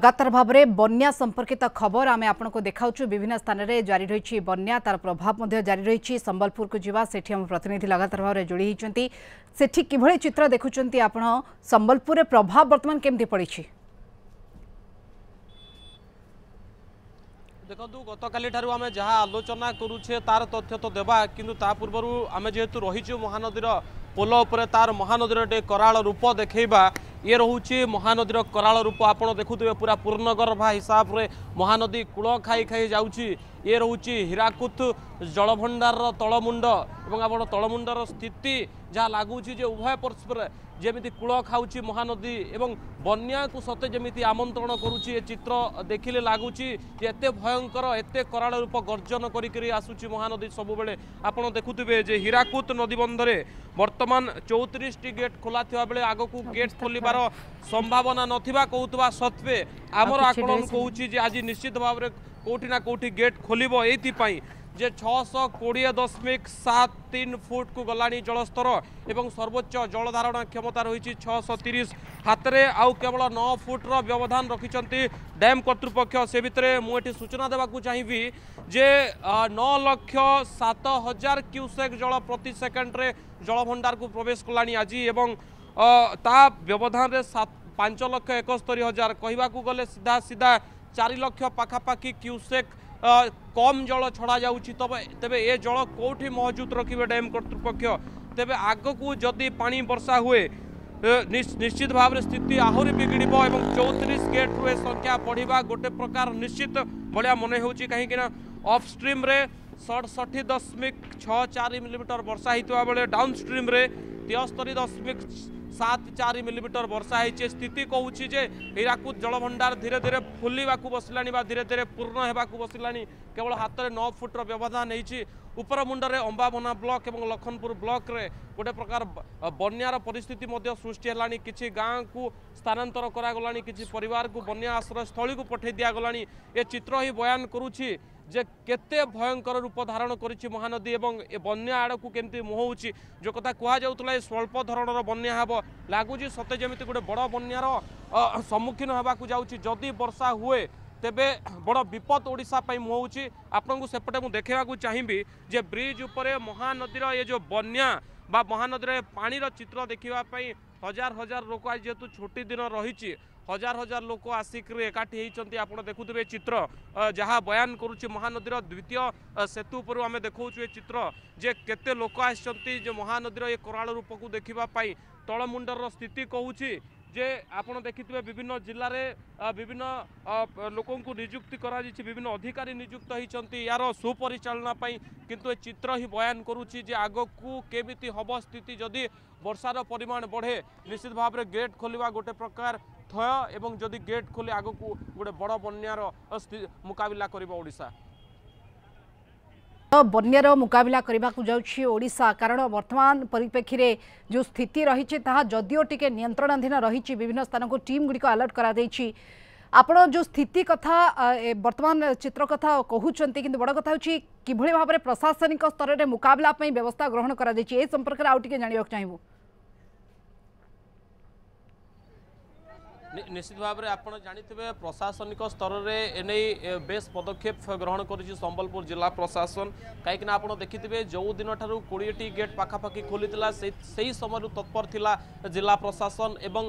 लगातार भाव में बना संपर्कित खबर आम आपको देखाऊँ विभिन्न स्थान में जारी रही बना तार प्रभाव जारी रही संबलपुर को जी से आम प्रतिनिधि लगातार भाव में जोड़ी होती कि चित्र देखुंत आप संबलपुर में प्रभाव बर्तमान केमती पड़ी देखो गत काली आम जहाँ आलोचना করুছে तार तथ्य तो देवा কিন্তু তা পূর্বর আমি যেহেতু রয়েছু মহানদীর পোল উপরে তার মহানদীর টিকে কৰাল রূপ দেখাইবা ଇଏ ରହୁଛି ମହାନଦୀର କରାଳ ରୂପ ଆପଣ ଦେଖୁଥିବେ ପୁରା ପୂର୍ଣ୍ଣଗର୍ଭା ହିସାବରେ ମହାନଦୀ କୂଳ ଖାଇ ଖାଇ ଯାଉଛି ଇଏ ରହୁଛି ହୀରାକୁଦ ଜଳଭଣ୍ଡାରର ତଳମୁଣ୍ଡ ଏବଂ ଆପଣ ତଳମୁଣ୍ଡର ସ୍ଥିତି ଯାହା ଲାଗୁଛି ଯେ ଉଭୟ ପରସ୍ପରେ ଯେମିତି କୂଳ ଖାଉଛି ମହାନଦୀ ଏବଂ ବନ୍ୟାକୁ ସତେ ଯେମିତି ଆମନ୍ତ୍ରଣ କରୁଛି ଏ ଚିତ୍ର ଦେଖିଲେ ଲାଗୁଛି ଯେ ଏତେ ଭୟଙ୍କର ଏତେ କରାଳ ରୂପ ଗର୍ଜନ କରିକରି ଆସୁଛି ମହାନଦୀ ସବୁବେଳେ ଆପଣ ଦେଖୁଥିବେ ଯେ ହୀରାକୁଦ ନଦୀବନ୍ଧରେ ବର୍ତ୍ତମାନ ଚଉତିରିଶଟି ଗେଟ୍ ଖୋଲା ଥିବାବେଳେ ଆଗକୁ ଗେଟ୍ ଖୋଲିବା হবার সম্ভাবনা নথিবা কৌতবা সত্ত্বে আমার আকলন কৌছি যে আজ নিশ্চিত ভাবে কোটি না কোটি গেট খোলিব এইপাই যে ছশ কোড়িয়ে দশমিক সাত তিন ফুট কু গলা জলস্তর এবং সর্বোচ্চ জলধারণ ক্ষমতা রয়েছে ছশ তিরিশ হাতে আউ কেবল ন ফুটর ব্যবধান রাখিছেন ড্যাম কর্তৃপক্ষ সে ভিতরে মু এটি সূচনা দেওয়া চাইবি যে ন লক্ষ সাত হাজার কিউসেক জল প্রতি সেকেন্ডরে জলভণ্ডারকু প্রবেশ কলা আজ এবং তা ব্যবধানে সাত পাঁচ লক্ষ একস্তরি হাজার কহবাকু গলে সিধা সিধা চারি লক্ষ পাখাপাখি কিউসেক কম জল ছড়া যাচ্ছি তবে তবে এ জল কোটি মজুদ রাখবে ড্যাম কর্তৃপক্ষ তবে আগকু যদি পানি বর্ষা হুয়ে নিশ্চিত ভাবে স্থিতি আহরি বিগড়ব এবং চৌত্রিশ গেট্রু এ সংখ্যা বড়া গোটে প্রকার নিশ্চিত ভাইয়া মনে হচ্ছে কিনা অফস্ট্রিম্রে ষটষঠি দশমিক ছ চারি মিলিমিটর বর্ষা হয়ে বেড়ে ডাউনস্ট্রিম্রে তেস্তরি দশমিক সাত চারি মিলিমিটর বর্ষা হয়েছে স্থিতি কৌছি যে হীরাকুদ জলভণ্ডার ধীরে ধীরে ফুলবাকে বসলা বা ধীরে ধীরে পূর্ণ হওয়া বসলা কেবল হাতের ন ফুটর ব্যবধান হয়েছি উপরমুন্ডে অম্বাবনা ব্লক এবং লক্ষনপুর ব্লকরে গোটে প্রকার বন্যার পরিস্থিতি সৃষ্টি হল কিছু গাঁকু স্থানান্তর করা কিছু পরিবার বন্যা আশ্রয়স্থলী পঠাই দিয়া গলা এ চিত্র হি বয়ান করুছি যে কেতে ভয়ঙ্কর রূপ ধারণ করেছে মহানদী এবং এ বন্যা আড়ক কেমি মোহচ্ছে যে কথা কুহযাওয়া এই স্বল্প ধরনের বন্যা হব লাগুছি সত্যি যেমি গোটে বড় বন্যার সম্মুখীন হওয়া যাচ্ছি যদি বর্ষা হুয়ে তেবে বড় বিপদ ওড়শা পাই মুহছি আপনার সেপটে মু দেখাইবা চাহিবি যে ব্রিজ উপরে মহানদীর এ যে বন্যা বা মহানদীর পানির চিত্র দেখা হাজার হাজার লোক আজ যেহেতু ছুটি দিন রয়েছে হাজার হাজার লোক আসিকি একাঠি হয়েছেন আপনার দেখুবে চিত্র যা বয়ান করুছি মহানদীর দ্বিতীয় সেতু উপর আমি দেখছু এই চিত্র যে কত লোক আসছেন যে মহানদীর এ কোরাল রূপক দেখা তলমুন্ডর স্থিতি কুচি যে আপনার দেখিবে বিভিন্ন জেলার বিভিন্ন লোক নিযুক্তি করা যাই বিভিন্ন অধিকারী নিযুক্ত হয়েছেন ইয়ার সুপরিচালনা কিন্তু এই চিত্র হি বয়ান করুচি যে আগকু কেমিতি হব স্থিতি যদি বর্ষার পরিমাণ বড়ে নিশ্চিত ভাবে গেট খোলা গোটে প্রকার ଥୟ ଏବଂ ଯଦି ଗେଟ୍ ଖୋଲି ଆଗକୁ ଗୋଟେ ବଡ଼ ବନ୍ୟାର ମୁକାବିଲା କରିବ ଓଡ଼ିଶା ବନ୍ୟାର ମୁକାବିଲା କରିବାକୁ ଯାଉଛି ଓଡ଼ିଶା କାରଣ ବର୍ତ୍ତମାନ ପରିପ୍ରେକ୍ଷୀରେ ଯେଉଁ ସ୍ଥିତି ରହିଛି ତାହା ଯଦିଓ ଟିକେ ନିୟନ୍ତ୍ରଣାଧୀନ ରହିଛି ବିଭିନ୍ନ ସ୍ଥାନକୁ ଟିମ୍ ଗୁଡ଼ିକ ଆଲର୍ଟ କରାଯାଇଛି ଆପଣ ଯେଉଁ ସ୍ଥିତି କଥା ବର୍ତ୍ତମାନ ଚିତ୍ର କଥା କହୁଛନ୍ତି କିନ୍ତୁ ବଡ଼ କଥା ହେଉଛି କିଭଳି ଭାବରେ ପ୍ରଶାସନିକ ସ୍ତରରେ ମୁକାବିଲା ପାଇଁ ବ୍ୟବସ୍ଥା ଗ୍ରହଣ କରାଯାଇଛି ଏ ସମ୍ପର୍କରେ ଆଉ ଟିକେ ଜାଣିବାକୁ ଚାହିଁବୁ নিশ্চিত ভাবে আপনার জাঁথিবে প্রশাসনিক স্তরের এনে বেশ পদক্ষেপ গ্রহণ করেছে সম্বলপুর জেলা প্রশাসন কিনা আপনার দেখিথে যেদিন ঠার কোড়িটি গেট পাখাপাখি খোলি সেই সময় তৎপর লা জেলা প্রশাসন এবং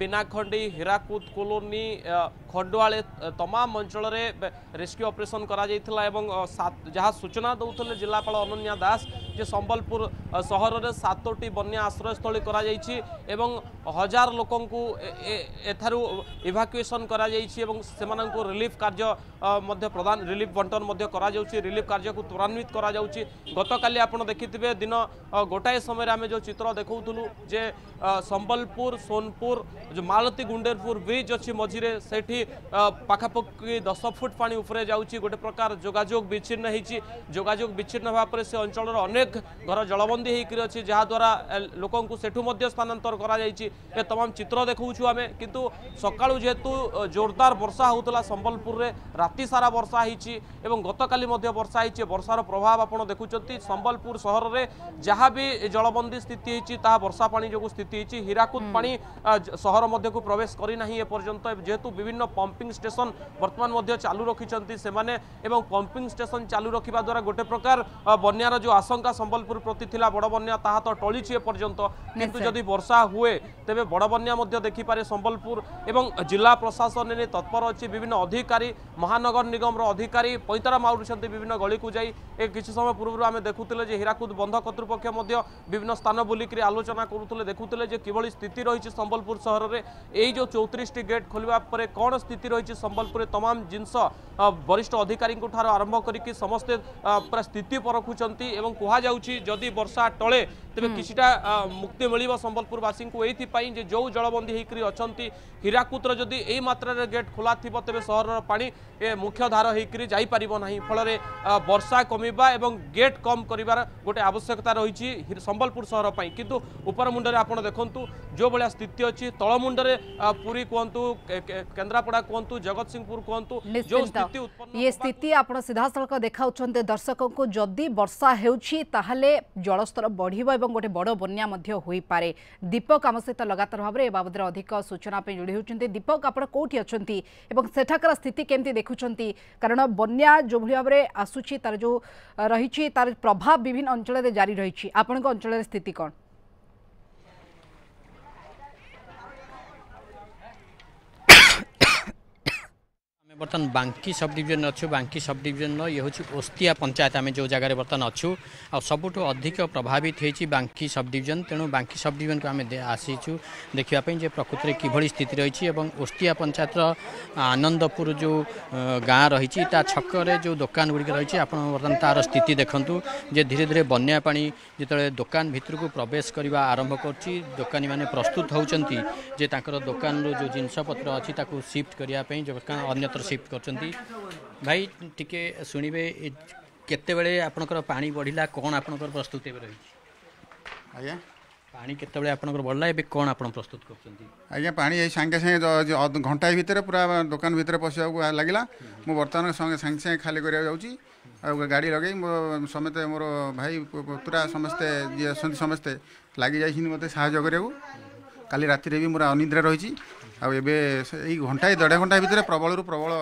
বিনাখণ্ডি হীরাকুদ কলোনি খণ্ডুয়াড়ে তমাম অঞ্চলের রেস্ক্যু অপরেসন করা যাই এবং যা সূচনা দৌলে জেলাপাল অনন্যা দাস যে সম্বলপুর সহরের সাতটি বন্যা আশ্রয়স্থলী করা যাই এবং হাজার লোক एभाक्युएसन कर रिलीफ कार्य प्रदान रिलिफ बंटन कर रिलीफ कार्य को त्वरान्वित कर गत काली आप देखिथे दिन गोटाए समय आम जो चित्र देखा जे संबलपुर सोनपुर जो मालती गुंडेरपुर ब्रिज अच्छी मझीरे से पखापाखि दस फुट पा उपरे जा गोटे प्रकार जोजोग विच्छिन्न होगाजोग विच्छिन्न होगा अंचल अनेक घर जलबंदी होकर अच्छी जहाद्वारा लोक स्थानातर कर तमाम चित्र देखा आम कितु ସକାଳୁ ଯେହେତୁ ଜୋରଦାର ବର୍ଷା ହେଉଥିଲା ସମ୍ବଲପୁରରେ ରାତି ସାରା ବର୍ଷା ହେଇଛି ଏବଂ ଗତକାଲି ମଧ୍ୟ ବର୍ଷା ହେଇଛି ବର୍ଷାର ପ୍ରଭାବ ଆପଣ ଦେଖୁଛନ୍ତି ସମ୍ବଲପୁର ସହରରେ ଯାହା ବି ଜଳବନ୍ଦୀ ସ୍ଥିତି ହେଇଛି ତାହା ବର୍ଷା ପାଣି ଯୋଗୁଁ ସ୍ଥିତି ହେଇଛି ହୀରାକୁଦ ପାଣି ସହର ମଧ୍ୟକୁ ପ୍ରବେଶ କରିନାହିଁ ଏପର୍ଯ୍ୟନ୍ତ ଯେହେତୁ ବିଭିନ୍ନ ପମ୍ପିଂ ଷ୍ଟେସନ ବର୍ତ୍ତମାନ ମଧ୍ୟ ଚାଲୁ ରଖିଛନ୍ତି ସେମାନେ ଏବଂ ପମ୍ପିଂ ଷ୍ଟେସନ ଚାଲୁ ରଖିବା ଦ୍ୱାରା ଗୋଟେ ପ୍ରକାର ବନ୍ୟାର ଯେଉଁ ଆଶଙ୍କା ସମ୍ବଲପୁର ପ୍ରତି ଥିଲା ବଡ଼ ବନ୍ୟା ତାହା ତ ଟଳିଛି ଏପର୍ଯ୍ୟନ୍ତ କିନ୍ତୁ ଯଦି ବର୍ଷା ହୁଏ ତେବେ ବଡ଼ ବନ୍ୟା ମଧ୍ୟ ଦେଖିପାରେ ସମ୍ବଲପୁର এবং জেলা প্রশাসন তৎপর অছি বিভিন্ন অধিকারী মহানগর নিগমর অধিকারী পৈতরা মারুছেন বিভিন্ন গলিকু যাই এ কিছু সময় পূর্ব আমি দেখুলে যে হীরাকুদ বন্ধ কর্তৃপক্ষ বিভিন্ন স্থান বুলিকি আলোচনা করুলে দেখুলে যে কিভাবে স্থিতি রয়েছে সম্বলপুর সহরের এই যে চৌত্রিশটি গেট খোলা পরে কোণ স্থিতি রয়েছে সম্বলপুরে তমাম জিনিস বরিষ্ঠ অধিকারী ঠার আরম্ভ করি সমস্ত পুরা স্থিতি পরখুচার এবং কুহযাচ্ছি যদি বর্ষা টলে ତେବେ କିଛିଟା ମୁକ୍ତି ମିଳିବ ସମ୍ବଲପୁରବାସୀଙ୍କୁ ଏଇଥିପାଇଁ ଯେ ଯେଉଁ ଜଳବନ୍ଦୀ ହେଇକରି ଅଛନ୍ତି ହୀରାକୁଦର ଯଦି ଏଇ ମାତ୍ରାରେ ଗେଟ୍ ଖୋଲା ଥିବ ତେବେ ସହରର ପାଣି ଏ ମୁଖ୍ୟଧାର ହେଇକରି ଯାଇପାରିବ ନାହିଁ ଫଳରେ ବର୍ଷା କମିବା ଏବଂ ଗେଟ୍ କମ୍ କରିବାର ଗୋଟେ ଆବଶ୍ୟକତା ରହିଛି ସମ୍ବଲପୁର ସହର ପାଇଁ କିନ୍ତୁ ଉପର ମୁଣ୍ଡରେ ଆପଣ ଦେଖନ୍ତୁ जो भाया स्थित अच्छी तलमुंडे पुरी कहतु केन्द्रापड़ा कहतु जगत सिंहपुर कहतु जो स्थिति ये स्थिति आप सीधासल देखा दर्शक को जदि वर्षा होले जलस्तर गोटे बड़ बना दीपक आम सहित लगातार भाव में ए बाबद अधिक सूचना जोड़ी होती दीपक आप कौटी अच्छा सेठाकार स्थिति केमती देखुं कारण बना जो भाव में आसूची तार जो रही तार प्रभाव विभिन्न अंचल जारी रही आपंक अंचल स्थिति कौन बर्तन बांकी सब डिजन अच्छे बांकी सब डिविजन ये हूँ ओस्तिया पंचायत आम जो जगह बर्तन अच्छा सबुठ अधिक प्रभावित हो बांकी सब डिविजन तेणु बांकी सब डिविजन को आम आसीचु देखापी प्रकृति में किभली स्थित रही और ओस्तिया पंचायत आनंदपुर जो गाँ रही छक जो दोकान गुड़िक रही आप बर्तमान तार स्थित देखु जे धीरे धीरे बन्या पा जिते दोकान भितर को प्रवेश करवा आरंभ कर दोकानी मैंने प्रस्तुत होती जे दोकान जो जिनपत्र अच्छी शिफ्ट करने अन्यत्र ସିଫ୍ଟ କରିଛନ୍ତି ଭାଇ ଟିକେ ଶୁଣିବେ କେତେବେଳେ ଆପଣଙ୍କର ପାଣି ବଢ଼ିଲା କ'ଣ ଆପଣଙ୍କର ପ୍ରସ୍ତୁତି ଏବେ ରହିଛି ଆଜ୍ଞା ପାଣି କେତେବେଳେ ଆପଣଙ୍କର ବଢ଼ିଲା ଏବେ କ'ଣ ଆପଣ ପ୍ରସ୍ତୁତ କରୁଛନ୍ତି ଆଜ୍ଞା ପାଣି ଏଇ ସାଙ୍ଗେ ସାଙ୍ଗେ ଘଣ୍ଟାଏ ଭିତରେ ପୁରା ଦୋକାନ ଭିତରେ ପଶିବାକୁ ଲାଗିଲା ମୁଁ ବର୍ତ୍ତମାନ ସାଙ୍ଗେ ସାଙ୍ଗେ ସାଙ୍ଗେ ଖାଲି କରିବାକୁ ଯାଉଛି ଆଉ ଗାଡ଼ି ଲଗାଇ ମୋ ସମସ୍ତେ ମୋର ଭାଇ ପୁତୁରା ସମସ୍ତେ ଯିଏ ଅଛନ୍ତି ସମସ୍ତେ ଲାଗିଯାଇଛନ୍ତି ମୋତେ ସାହାଯ୍ୟ କରିବାକୁ କାଲି ରାତିରେ ବି ମୋର ଅନିଦ୍ରା ରହିଛି ଆଉ ଏବେ ଏଇ ଘଣ୍ଟାଏ ଦେଢ଼ ଘଣ୍ଟା ଭିତରେ ପ୍ରବଳରୁ ପ୍ରବଳ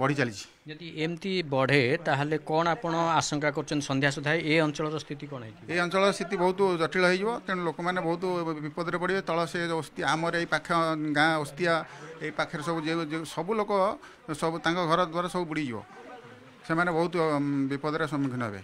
ବଢ଼ି ଚାଲିଛି ଯଦି ଏମିତି ବଢ଼େ ତାହେଲେ କ'ଣ ଆପଣ ଆଶଙ୍କା କରୁଛନ୍ତି ସନ୍ଧ୍ୟା ସୁଦ୍ଧା ଏ ଅଞ୍ଚଳର ସ୍ଥିତି କ'ଣ ହେଇଯିବ ଏ ଅଞ୍ଚଳର ସ୍ଥିତି ବହୁତ ଜଟିଳ ହେଇଯିବ ତେଣୁ ଲୋକମାନେ ବହୁତ ବିପଦରେ ପଡ଼ିବେ ତଳ ସେ ଓସ୍ତି ଆମର ଏଇ ପାଖ ଗାଁ ଓସ୍ତିଆ ଏଇ ପାଖରେ ସବୁ ସବୁ ଲୋକ ସବୁ ତାଙ୍କ ଘର ଦ୍ୱାରା ସବୁ ବୁଡ଼ିଯିବ ସେମାନେ ବହୁତ ବିପଦର ସମ୍ମୁଖୀନ ହେବେ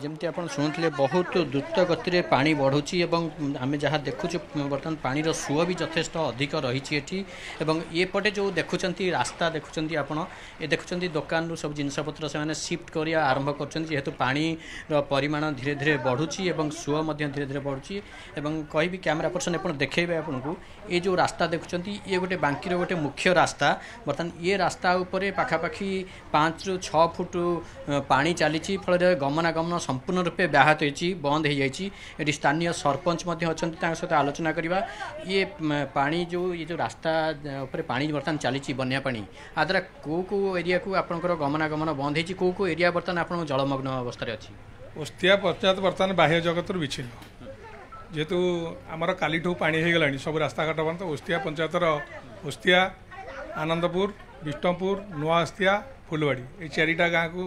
ଯେମିତି ଆପଣ ଶୁଣୁଥିଲେ ବହୁତ ଦ୍ରୁତ ଗତିରେ ପାଣି ବଢ଼ୁଛି ଏବଂ ଆମେ ଯାହା ଦେଖୁଛୁ ବର୍ତ୍ତମାନ ପାଣିର ସୁଅ ବି ଯଥେଷ୍ଟ ଅଧିକ ରହିଛି ଏଠି ଏବଂ ଏପଟେ ଯେଉଁ ଦେଖୁଛନ୍ତି ରାସ୍ତା ଦେଖୁଛନ୍ତି ଆପଣ ଏ ଦେଖୁଛନ୍ତି ଦୋକାନରୁ ସବୁ ଜିନିଷପତ୍ର ସେମାନେ ସିଫ୍ଟ କରିବା ଆରମ୍ଭ କରୁଛନ୍ତି ଯେହେତୁ ପାଣିର ପରିମାଣ ଧୀରେ ଧୀରେ ବଢ଼ୁଛି ଏବଂ ସୁଅ ମଧ୍ୟ ଧୀରେ ଧୀରେ ବଢ଼ୁଛି ଏବଂ କହିବି କ୍ୟାମେରା ପର୍ସନ୍ ଆପଣ ଦେଖେଇବେ ଆପଣଙ୍କୁ ଏ ଯେଉଁ ରାସ୍ତା ଦେଖୁଛନ୍ତି ଇଏ ଗୋଟେ ବାଙ୍କିର ଗୋଟେ ମୁଖ୍ୟ ରାସ୍ତା ବର୍ତ୍ତମାନ ଇଏ ରାସ୍ତା ଉପରେ ପାଖାପାଖି ପାଞ୍ଚରୁ ଛଅ ଫୁଟ ପାଣି ଚାଲିଛି ଫଳରେ ଗମନାଗମନ ଆବାଗମନ ସମ୍ପୂର୍ଣ୍ଣ ରୂପେ ବ୍ୟାହତ ହୋଇଛି ବନ୍ଦ ହୋଇଯାଇଛି ଏଠି ସ୍ଥାନୀୟ ସରପଞ୍ଚ ମଧ୍ୟ ଅଛନ୍ତି ତାଙ୍କ ସହିତ ଆଲୋଚନା କରିବା ଇଏ ପାଣି ଯେଉଁ ଇଏ ଯେଉଁ ରାସ୍ତା ଉପରେ ପାଣି ବର୍ତ୍ତମାନ ଚାଲିଛି ବନ୍ୟା ପାଣି ଆଦ୍ୱାରା କେଉଁ କେଉଁ ଏରିଆକୁ ଆପଣଙ୍କର ଗମନାଗମନ ବନ୍ଦ ହୋଇଛି କେଉଁ କେଉଁ ଏରିଆ ବର୍ତ୍ତମାନ ଆପଣଙ୍କ ଜଳମଗ୍ନ ଅବସ୍ଥାରେ ଅଛି ଓସ୍ତିଆ ପଞ୍ଚାୟତ ବର୍ତ୍ତମାନ ବାହ୍ୟ ଜଗତରୁ ବିଚ୍ଛିନ୍ନ ଯେହେତୁ ଆମର କାଲିଠୁ ପାଣି ହୋଇଗଲାଣି ସବୁ ରାସ୍ତାଘାଟ ବନ୍ଦ ଓସ୍ତିଆ ପଞ୍ଚାୟତର ଓସ୍ତିଆ ଆନନ୍ଦପୁର ବିଷ୍ଣୁପୁର ନୂଆ ଅସ୍ତିଆ ଫୁଲବାଡ଼ି ଏଇ ଚାରିଟା ଗାଁକୁ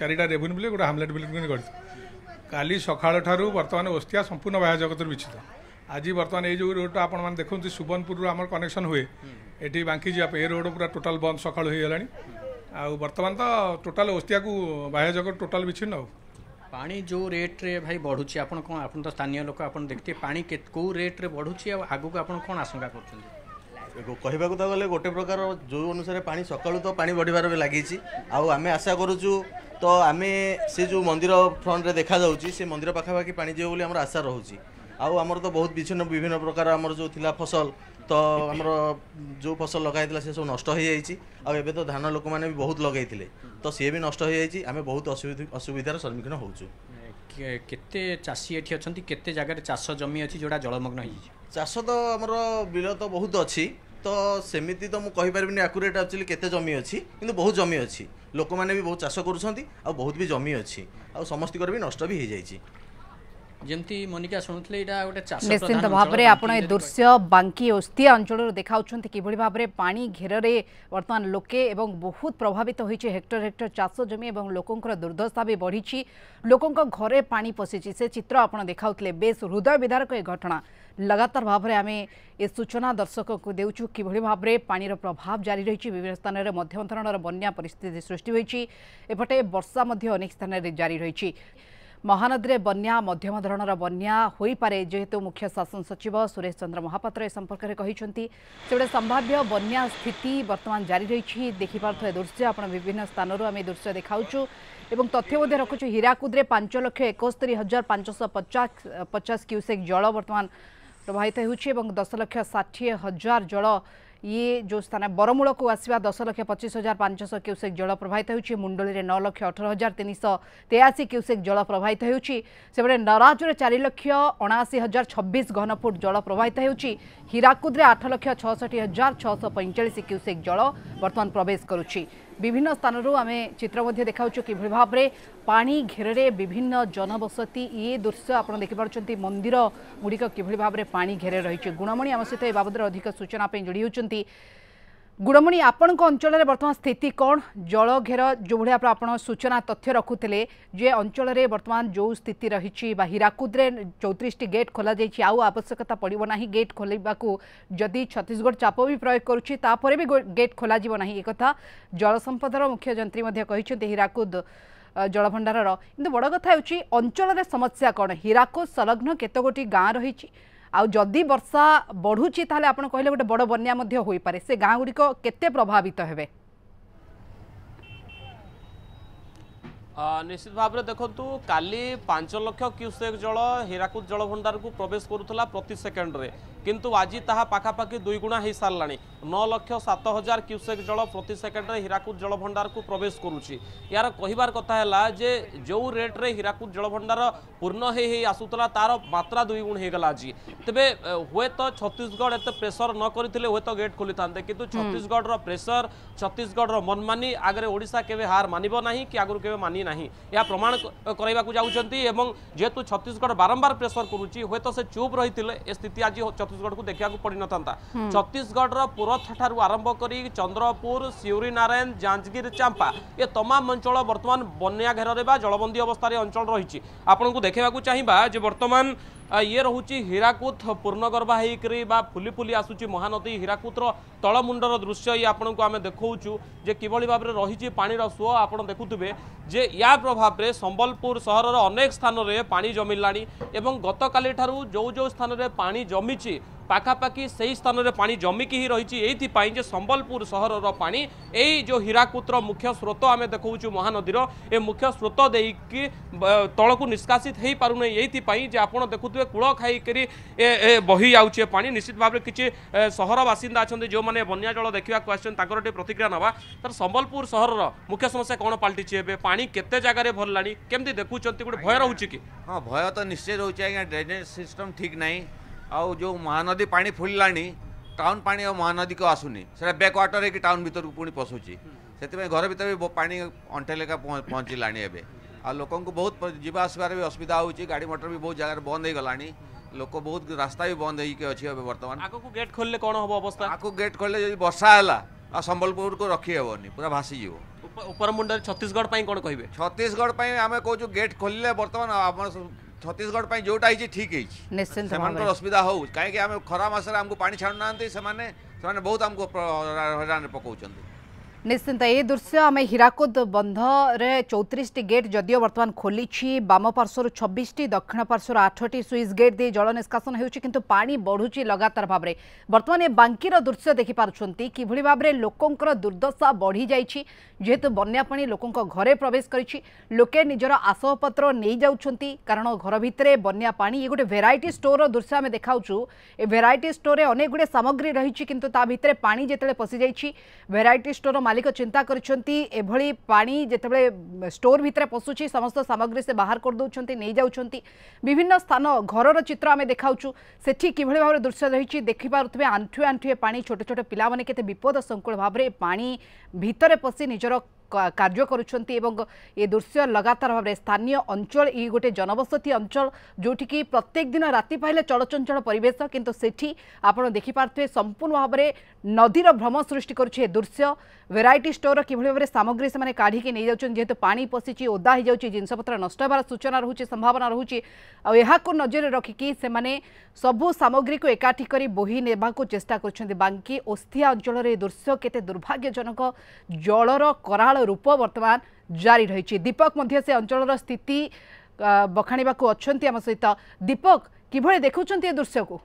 ଚାରିଟା ରେଭିନ୍ୟୁ ବ୍ଲକ୍ ଗୋଟେ ହାମଲେଟ୍ ବ୍ଲକ୍ କରିଛୁ କାଲି ସକାଳଠାରୁ ବର୍ତ୍ତମାନ ଓସ୍ତିଆ ସମ୍ପୂର୍ଣ୍ଣ ବାହ୍ୟ ଜଗତରୁ ବିଚ୍ଛିନ୍ନ ଆଜି ବର୍ତ୍ତମାନ ଏଇ ଯେଉଁ ରୋଡ଼ଟା ଆପଣମାନେ ଦେଖନ୍ତୁ ସୁବର୍ଣ୍ଣପୁରରୁ ଆମର କନେକ୍ସନ୍ ହୁଏ ଏଠି ବାଙ୍କି ଯିବା ପାଇଁ ଏ ରୋଡ଼ ପୁରା ଟୋଟାଲ୍ ବନ୍ଦ ସକାଳୁ ହୋଇଗଲାଣି ଆଉ ବର୍ତ୍ତମାନ ତ ଟୋଟାଲ୍ ଓସ୍ତିଆକୁ ବାହ୍ୟ ଜଗତ ଟୋଟାଲ୍ ବିଚ୍ଛିନ୍ନ ଆଉ ପାଣି ଯେଉଁ ରେଟ୍ରେ ଭାଇ ବଢ଼ୁଛି ଆପଣ କ'ଣ ଆପଣ ତ ସ୍ଥାନୀୟ ଲୋକ ଆପଣ ଦେଖିଥିବେ ପାଣି କେଉଁ ରେଟ୍ରେ ବଢ଼ୁଛି ଆଉ ଆଗକୁ ଆପଣ କ'ଣ ଆଶଙ୍କା କରୁଛନ୍ତି କହିବାକୁ ତ ଗଲେ ଗୋଟେ ପ୍ରକାର ଯେଉଁ ଅନୁସାରେ ପାଣି ସକାଳୁ ତ ପାଣି ବଢ଼ିବାର ବି ଲାଗିଛି ଆଉ ଆମେ ଆଶା କରୁଛୁ ତ ଆମେ ସେ ଯେଉଁ ମନ୍ଦିର ଫ୍ରଣ୍ଟରେ ଦେଖାଯାଉଛି ସେ ମନ୍ଦିର ପାଖାପାଖି ପାଣି ଯିବ ବୋଲି ଆମର ଆଶା ରହୁଛି ଆଉ ଆମର ତ ବହୁତ ବିଚ୍ଛିନ୍ନ ବିଭିନ୍ନ ପ୍ରକାର ଆମର ଯେଉଁ ଥିଲା ଫସଲ ତ ଆମର ଯେଉଁ ଫସଲ ଲଗା ହେଇଥିଲା ସେ ସବୁ ନଷ୍ଟ ହେଇଯାଇଛି ଆଉ ଏବେ ତ ଧାନ ଲୋକମାନେ ବି ବହୁତ ଲଗାଇଥିଲେ ତ ସିଏ ବି ନଷ୍ଟ ହେଇଯାଇଛି ଆମେ ବହୁତ ଅସୁବିଧାର ସମ୍ମୁଖୀନ ହେଉଛୁ କେତେ ଚାଷୀ ଏଠି ଅଛନ୍ତି କେତେ ଜାଗାରେ ଚାଷ ଜମି ଅଛି ଯେଉଁଟା ଜଳମଗ୍ନ ହେଇଯାଇଛି ଚାଷ ତ ଆମର ବିଲ ତ ବହୁତ ଅଛି ତ ସେମିତି ତ ମୁଁ କହିପାରିବିନି ଆକୁରେଟ୍ ଆକ୍ଚୁଆଲି କେତେ ଜମି ଅଛି କିନ୍ତୁ ବହୁତ ଜମି ଅଛି ଲୋକମାନେ ବି ବହୁତ ଚାଷ କରୁଛନ୍ତି ଆଉ ବହୁତ ବି ଜମି ଅଛି ଆଉ ସମସ୍ତଙ୍କର ବି ନଷ୍ଟ ବି ହେଇଯାଇଛି ଯେମିତି ମୋନିକା ଶୁଣୁଥିଲେ ଏଇଟା ଗୋଟେ ଚାଷ ନିଶ୍ଚିତ ଭାବରେ ଆପଣ ଏ ଦୃଶ୍ୟ ବାଙ୍କି ଓସ୍ତିଆ ଅଞ୍ଚଳରୁ ଦେଖାଉଛନ୍ତି କିଭଳି ଭାବରେ ପାଣି ଘେରରେ ବର୍ତ୍ତମାନ ଲୋକେ ଏବଂ ବହୁତ ପ୍ରଭାବିତ ହୋଇଛି ହେକ୍ଟର ହେକ୍ଟର ଚାଷ ଜମି ଏବଂ ଲୋକଙ୍କର ଦୁର୍ଦ୍ଦଶା ବି ବଢ଼ିଛି ଲୋକଙ୍କ ଘରେ ପାଣି ପଶିଛି ସେ ଚିତ୍ର ଆପଣ ଦେଖାଉଥିଲେ ବେଶ ହୃଦୟ ବିଦାରକ ଏ ଘଟଣା ଲଗାତାର ଭାବରେ ଆମେ ଏ ସୂଚନା ଦର୍ଶକକୁ ଦେଉଛୁ କିଭଳି ଭାବରେ ପାଣିର ପ୍ରଭାବ ଜାରି ରହିଛି ବିଭିନ୍ନ ସ୍ଥାନରେ ମଧ୍ୟମ ଧରଣର ବନ୍ୟା ପରିସ୍ଥିତି ସୃଷ୍ଟି ହୋଇଛି ଏପଟେ ବର୍ଷା ମଧ୍ୟ ଅନେକ ସ୍ଥାନରେ ଜାରି ରହିଛି ମହାନଦୀରେ ବନ୍ୟା ମଧ୍ୟମ ଧରଣର ବନ୍ୟା ହୋଇପାରେ ଯେହେତୁ ମୁଖ୍ୟ ଶାସନ ସଚିବ ସୁରେଶ ଚନ୍ଦ୍ର ମହାପାତ୍ର ଏ ସମ୍ପର୍କରେ କହିଛନ୍ତି ସେଗୁଡ଼େ ସମ୍ଭାବ୍ୟ ବନ୍ୟା ସ୍ଥିତି ବର୍ତ୍ତମାନ ଜାରି ରହିଛି ଦେଖିପାରୁଥିବା ଦୃଶ୍ୟ ଆପଣ ବିଭିନ୍ନ ସ୍ଥାନରୁ ଆମେ ଦୃଶ୍ୟ ଦେଖାଉଛୁ ଏବଂ ତଥ୍ୟ ମଧ୍ୟ ରଖୁଛୁ ହୀରାକୁଦରେ ପାଞ୍ଚ ଲକ୍ଷ ଏକସ୍ତରୀ ହଜାର ପାଞ୍ଚଶହ ପଚାଶ ପଚାଶ କ୍ୟୁସେକ୍ ଜଳ ବର୍ତ୍ତମାନ ପ୍ରବାହିତ ହେଉଛି ଏବଂ ଦଶ ଲକ୍ଷ ଷାଠିଏ ହଜାର ଜଳ ଇଏ ଯେଉଁ ସ୍ଥାନ ବରମୂଳକୁ ଆସିବା ଦଶ ଲକ୍ଷ ପଚିଶ ହଜାର ପାଞ୍ଚଶହ କ୍ୟୁସେକ୍ ଜଳ ପ୍ରବାହିତ ହେଉଛି ମୁଣ୍ଡଳିରେ ନଅ ଲକ୍ଷ ଅଠର ହଜାର ତିନିଶହ ତେୟାଅଶୀ କ୍ୟୁସେକ୍ ଜଳ ପ୍ରବାହିତ ହେଉଛି ସେପଟେ ନରାଜରେ ଚାରି ଲକ୍ଷ ଅଣାଅଶୀ ହଜାର ଛବିଶ ଘନଫୁଟ ଜଳ ପ୍ରବାହିତ ହେଉଛି ହୀରାକୁଦରେ ଆଠ ଲକ୍ଷ ଛଅଷଠି ହଜାର ଛଅଶହ ପଇଁଚାଳିଶ କ୍ୟୁସେକ୍ ଜଳ ବର୍ତ୍ତମାନ ପ୍ରବେଶ କରୁଛି বিভিন্ন স্থানর আমি চিত্র দেখাচ্ছু কিভাবে ভাবে পা ঘেরে বিভিন্ন জনবসতি ইয়ে দৃশ্য আপনার দেখিপারছেন মন্দির গুড়িক কিভাবে ভাবে পা ঘেরে রয়েছে গুণমণি আমার সহ এ বাবদে অধিক সূচনা যোড়ি হচ্ছেন गुणमणि आपण अंचल बर्तमान स्थिति कौन जल घेर जो भाया आप सूचना तथ्य रखुले जे अंचल बर्तमान जो स्थिति रही हीराकुद चौतीस गेट खोल जाइए आउ आवश्यकता पड़ना गेट खोल जदि छत्तीशगढ़ चाप भी प्रयोग करुच्चे भी गेट खोल ना एक जल संपदर मुख्य जंत्री हीराकुद जलभंडार कि बड़ कथा हो अंचल समस्या कौन हीराकुद संलग्न केतगोटी गाँ रही ଆଉ ଯଦି ବର୍ଷା ବଢୁଛି ତାହେଲେ ଆପଣ କହିଲେ ଗୋଟେ ବଡ ବନ୍ୟା ମଧ୍ୟ ହୋଇପାରେ ସେ ଗାଁ ଗୁଡିକ କେତେ ପ୍ରଭାବିତ ହେବେ নিশ্চিত ভাবে দেখুন কালি পাঁচ লক্ষ ক্ୟୁসেক জল হীরাকুদ জলভণ্ডারক প্রবেশ করুলা প্রতি সেকেন্ডে কিন্তু আজি তাহা পাখাপাখি দুই গুণা হয়ে সারা ন লক্ষ সাত হাজার ক্ୟୁসেক জল প্রতি সেকেন্ডে হীরাকুদ জলভণ্ডারক প্রবেশ করুছি ইয়ার কহবার কথা হল যে যে রেট্রে হীরাকুদ জলভণ্ডার পূর্ণ হয়ে হয়ে আসুলা তার মাত্রা দুই গুণ হয়ে গেল আজি তবে হুয়েত ছত্তিশগড় এত প্রেসর ন করে হুয়েত গেট খোলি থাকে কিন্তু ছত্তিশগড়র প্রেসর ছত্তিশগড়র মনমানি আগে ওড়শা কেবে হার মানব না কি আগর কেবে মানি ନାହିଁ ଏହା ପ୍ରମାଣ କରାଇବାକୁ ଯାଉଛନ୍ତି ଏବଂ ଯେହେତୁ ଛତିଶଗଡ଼ ବାରମ୍ବାର ପ୍ରେସର କରୁଛି ହୁଏତ ସେ ଚୁପ୍ ରହିଥିଲେ ଏ ସ୍ଥିତି ଆଜି ଛତିଶଗଡ଼କୁ ଦେଖିବାକୁ ପଡ଼ିନଥାନ୍ତା ଛତିଶଗଡ଼ର ପୁରଥଠାରୁ ଆରମ୍ଭ କରି ଚନ୍ଦ୍ରପୁର ସିଉରି ନାରାୟଣ ଯାଞ୍ଜଗିର ଚାମ୍ପା ଏ ତମାମ ଅଞ୍ଚଳ ବର୍ତ୍ତମାନ ବନ୍ୟା ଘେରରେ ବା ଜଳବନ୍ଦୀ ଅବସ୍ଥାରେ ଅଞ୍ଚଳ ରହିଛି ଆପଣଙ୍କୁ ଦେଖାଇବାକୁ ଚାହିଁବା ଯେ ବର୍ତ୍ତମାନ ଇଏ ରହୁଛି ହୀରାକୁଦ ପୂର୍ଣ୍ଣଗର୍ଭା ହେଇକରି ବା ଫୁଲି ଫୁଲି ଆସୁଛି ମହାନଦୀ ହୀରାକୁଦର ତଳମୁଣ୍ଡର ଦୃଶ୍ୟ ଇଏ ଆପଣଙ୍କୁ ଆମେ ଦେଖାଉଛୁ ଯେ କିଭଳି ଭାବରେ ରହିଛି ପାଣିର ସୁଅ ଆପଣ ଦେଖୁଥିବେ ଯେ ୟା ପ୍ରଭାବରେ ସମ୍ବଲପୁର ସହରର ଅନେକ ସ୍ଥାନରେ ପାଣି ଜମିଲାଣି ଏବଂ ଗତକାଲି ଠାରୁ ଯେଉଁ ଯେଉଁ ସ୍ଥାନରେ ପାଣି ଜମିଛି পাখাপাখি সেই স্থানের পা জমিকি হি রয়েছে এইপাই যে সম্বলপুর সহরর পা এই যে হীরাকুদ্র মুখ্য স্রোত আমি দেখছু মহানদীর এ মুখ্য স্রোত দিয়ে তলক নিষ্কাশিত হয়ে পু না এইপাই যে আপনার দেখুবে কূল খাইকি বহি যাচ্ছে এ পা নিশ্চিত ভাবে কিছু সহর বাসিন্দা অনেক যে বন্যা জল দেখা আসছেন তাঁর টিকি প্রতিক্রিয়া নেওয়া তার সম্বলপুর সহরর মুখ্য সমস্যা কোণ পাল্টিছে এবে পা কেতে জায়গায় ভরলা কেমি দেখুছেন গোটে ভয় রয়েছে কি হ্যাঁ ভয় তো নিশ্চয় রয়েছে আজ্ঞা ড্রেনেজ সিষ্টম ঠিক নাই आउ जो महानदी पा फुल्लानी टाउन पा महानदी को आसुनी से बैक वाटर है टाउन भितर को पुणी पशुची हम्म, हम्म। से घर भितर भी पा अंटे लेखा पहुँचला आ लोक बहुत जावा भी असुविधा हो गाड़ी मटर भी बहुत जगह बंद हो गला लोक बहुत रास्ता भी बंद हो बर्तमान आगे गेट खोलने कौन हम अवस्था आगे गेट खोलने जब वर्षा है संबलपुर को रखी हेनी पूरा भासीजी उपर मुंड छत्तीसगढ़ कौन कहे छत्तीशगढ़ आम गेट खोलें बर्तमान छत्तीसगढ़ जो ठीक है असुविधा हो कहीं कि खरा मास रे हमको पानी छाड़ना आंते बहुत हमको हैरान पकोउ निश्चिंत ये दृश्य आम हीराकुद बंध रे चौतरीशी गेट जदिव बर्तमान खोली बाम पार्श्वर छब्बीस दक्षिण पार्श्वर आठ टी स्विच गेट दी जल निष्कासन किंतु पानी बढ़ुच्च लगातार भाव में बर्तमान ये बांकी दृश्य देखिपार कि भाव में दुर्दशा बढ़ी जाइए जेहेतु बनापा लोकों घरे प्रवेश कर लोके निजर आसपत नहीं जाऊँगी कारण घर भितर बनापा ये गोटे भेर स्टोर दृश्य आम देखाऊ भेर स्टोर में अनेक गुड सामग्री रही कि पा जिते पशि जाइए भेर स्टोर মালিক চিন্তা করছেন এভাবে পাঁচ যেতবে স্টোর ভিতরে পশুছি সমস্ত সামগ্রী সে বাহার করেদেছেন নিয়ে যাচ্ছেন বিভিন্ন স্থান ঘরর চিত্র আমি দেখাউছু সেটি কিভাবে ভাবে দৃশ্য রয়েছে দেখিপারে আঁঠুয়ে আঁঠুয়ে পাঁচ ছোট ছোট পিলা মানে কেতে বিপদ সংকুল ভাবে পাঁচ ভিতরে পশি নিজের কার্য করছেন এবং এ দৃশ্য লগাতার ভাবে স্থানীয় অঞ্চল ই গোটে জনবসতি অঞ্চল যেটিকি প্রত্যেক দিন রাতে পাইলে চলচঞ্চল পরিবেশ কিন্তু সেটি আপনার দেখিপারে সম্পূর্ণ ভাবে নদীর ভ্রম সৃষ্টি করছে এ দৃশ্য ভেরাইটি স্টোর কিভাবে ভাবে সামগ্রী সে কাঢ়িকি নিয়ে যাচ্ছেন যেহেতু পাঁচ পশিছি ওদা হয়ে যাচ্ছে জিনিসপত্র নষ্ট হবার সূচনা রয়েছে সম্ভাবনা রয়েছে আহকু নজরে রক্ষিকি সে সবু সামগ্রী একাঠি করে বহি নেওয়া চেষ্টা করছেন বাঙ্কি ওস্থিয়া অঞ্চলের এই দৃশ্য কেতে দুর্ভাগ্যজনক জলর କରାଳ রূপ বর্তমান জারি রয়েছে দীপক মধ্যে সে অঞ্চলর স্থিতি বখাণবাক অনেক আম সহ দীপক কিভাবে দেখুছেন এ দৃশ্যকু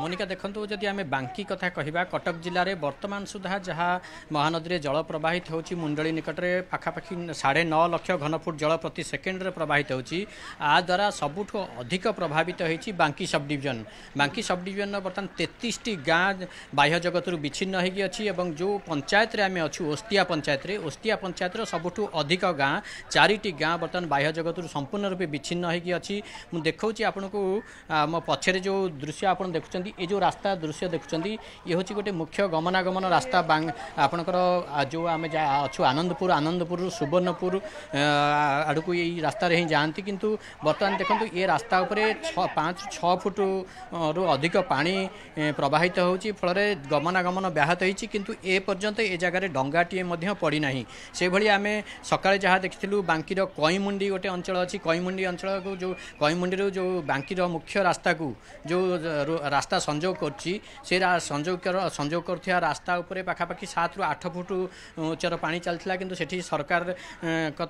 মনিকা দেখন্তু যদি আমি বাঙ্কি কথা কহিবা কটক জেলায় বর্তমান সুদ্ধা যা মহানদীরে জল প্রবাহিত হচ্ছে মুন্ডলী নিকটরে পাখাপাখি সাড়ে ন লক্ষ ঘনফুট জল প্রতি সেকেন্ডরে প্রবাহিত হচ্ছে আ দ্বারা সবুঠু অধিক প্রভাবিত হয়েছে বাঙ্কি সবডিভিজন বাঙ্কি সবডিভিজনর বর্তমান তেত্রিশটি গাঁ বাহ্য জগতর বিচ্ছিন্ন হয়েকি অছি এবং যে পঞ্চায়েতরে আমি অছু ওস্তিয়া পঞ্চায়েতরে ওস্তিয়া পঞ্চায়েতর সবুঠু অধিক গাঁ চারিটি গাঁ বর্তমান বাহ্য জগতর সম্পূর্ণ রূপে বিচ্ছিন্ন হয়েকি অছি মু দেখাউছি আপনার মো পছরে যে দৃশ্য আপনার দেখুছেন ये जो रास्ता दृश्य देखुं ये हूँ गोटे मुख्य गमनागमन रास्ता ଆପଣଙ୍କର ଯେଉଁ ଆମେ ଅଛୁ ଆନନ୍ଦପୁର ଆନନ୍ଦପୁରରୁ ସୁବର୍ଣ୍ଣପୁର ଆଡ଼କୁ ଏଇ ରାସ୍ତାରେ ହିଁ ଯାଆନ୍ତି କିନ୍ତୁ ବର୍ତ୍ତମାନ ଦେଖନ୍ତୁ ଏ ରାସ୍ତା ଉପରେ ଛଅ ପାଞ୍ଚ ଛଅ ଫୁଟରୁ ଅଧିକ ପାଣି ପ୍ରବାହିତ ହେଉଛି ଫଳରେ ଗମନାଗମନ ବ୍ୟାହତ ହୋଇଛି କିନ୍ତୁ ଏ ପର୍ଯ୍ୟନ୍ତ ଏ ଜାଗାରେ ଡଙ୍ଗାଟିଏ ମଧ୍ୟ ପଡ଼ିନାହିଁ ସେଭଳି ଆମେ ସକାଳେ ଯାହା ଦେଖିଥିଲୁ ବାଙ୍କିର କଇଁମୁଣ୍ଡି ଗୋଟେ ଅଞ୍ଚଳ ଅଛି କଇଁମୁଣ୍ଡି ଅଞ୍ଚଳକୁ ଯେଉଁ କଇଁମୁଣ୍ଡିରୁ ଯେଉଁ ବାଙ୍କିର ମୁଖ୍ୟ ରାସ୍ତାକୁ ଯେଉଁ রাস্তা সংযোগ করছি সে সংযোগ সংযোগ করুয়া রাস্তা উপরে পাখাপাখি সাতরু আট ফুট উচ্চর পানি চালা কিন্তু সেটি সরকার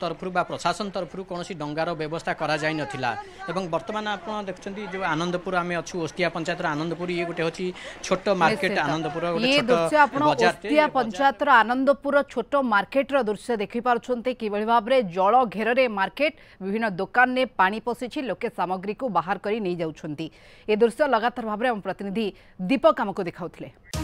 তরফর বা প্রশাসন তরফর কোণী ডঙ্গার ব্যবস্থা করা যাই নথিলা এবং বর্তমান আপনার দেখছেন যে আনন্দপুর আমি অছু ওস্তিয়া পঞ্চায়েতর আনন্দপুর ইয়ে গোটে হচ্ছে ছোট মার্কেট আনন্দপুর ওস্তিয়া পঞ্চায়েতর আনন্দপুর ছোট মার্কেটর দৃশ্য দেখিপারুচ্ছেন কিভাবে ভাবে জল ঘেরে মার্কেট বিভিন্ন দোকানে পানি পশিছি লোকে সামগ্রী বাহার করে নিয়ে যাচ্ছেন এ দৃশ্য লগাতার ভাবে प्रतिनिधि दीपक आमक देखा